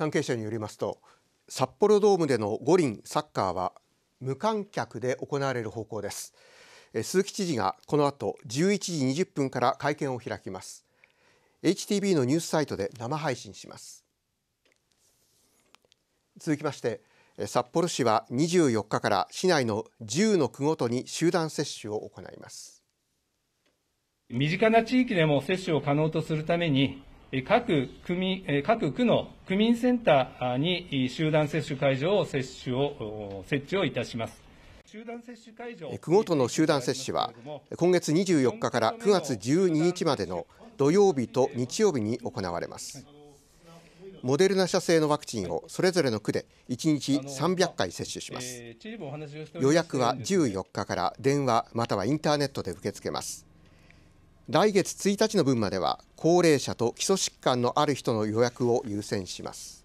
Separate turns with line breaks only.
関係者によりますと札幌ドームでの五輪サッカーは無観客で行われる方向です鈴木知事がこの後11時20分から会見を開きます HTB のニュースサイトで生配信します続きまして札幌市は24日から市内の10の区ごとに集団接種を行います
身近な地域でも接種を可能とするために各区組各区の区民センターに集団接種会場を接種を設置をいたしま
す。区ごとの集団接種は今月24日から9月12日までの土曜日と日曜日に行われます。モデルナ社製のワクチンをそれぞれの区で1日300回接種します。
予約は14
日から電話またはインターネットで受け付けます。来月1日の分までは高齢者と基礎疾患のある人の予約を優先します